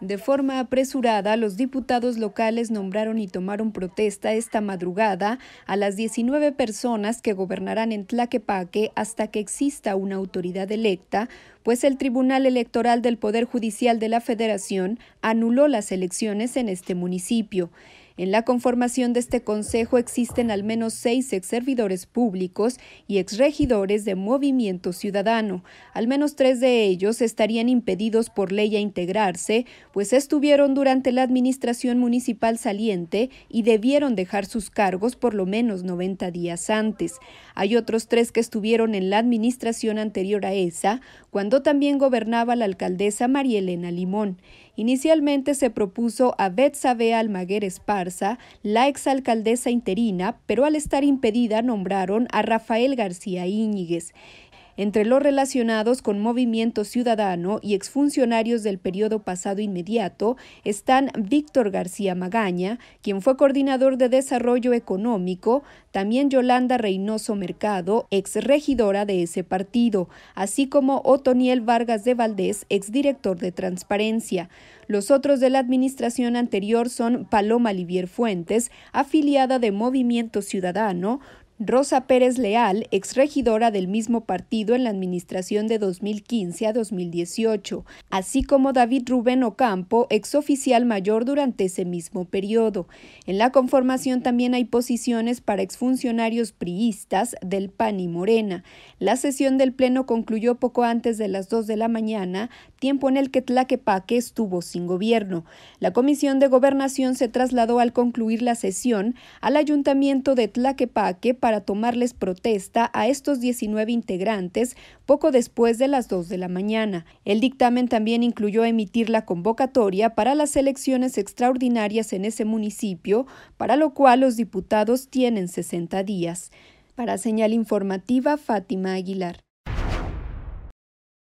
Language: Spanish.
De forma apresurada, los diputados locales nombraron y tomaron protesta esta madrugada a las 19 personas que gobernarán en Tlaquepaque hasta que exista una autoridad electa, pues el Tribunal Electoral del Poder Judicial de la Federación anuló las elecciones en este municipio. En la conformación de este consejo existen al menos seis ex servidores públicos y exregidores de Movimiento Ciudadano. Al menos tres de ellos estarían impedidos por ley a integrarse, pues estuvieron durante la administración municipal saliente y debieron dejar sus cargos por lo menos 90 días antes. Hay otros tres que estuvieron en la administración anterior a esa, cuando también gobernaba la alcaldesa María Elena Limón. Inicialmente se propuso a Betzabea Almaguer Esparza, la exalcaldesa interina, pero al estar impedida nombraron a Rafael García Íñiguez entre los relacionados con Movimiento Ciudadano y exfuncionarios del periodo pasado inmediato están Víctor García Magaña, quien fue coordinador de Desarrollo Económico, también Yolanda Reynoso Mercado, exregidora de ese partido, así como Otoniel Vargas de Valdés, exdirector de Transparencia. Los otros de la administración anterior son Paloma Livier Fuentes, afiliada de Movimiento Ciudadano, Rosa Pérez Leal, exregidora del mismo partido en la administración de 2015 a 2018, así como David Rubén Ocampo, exoficial mayor durante ese mismo periodo. En la conformación también hay posiciones para exfuncionarios priistas del PAN y Morena. La sesión del Pleno concluyó poco antes de las 2 de la mañana, tiempo en el que Tlaquepaque estuvo sin gobierno. La Comisión de Gobernación se trasladó al concluir la sesión al Ayuntamiento de Tlaquepaque para para tomarles protesta a estos 19 integrantes poco después de las 2 de la mañana. El dictamen también incluyó emitir la convocatoria para las elecciones extraordinarias en ese municipio, para lo cual los diputados tienen 60 días. Para señal informativa, Fátima Aguilar.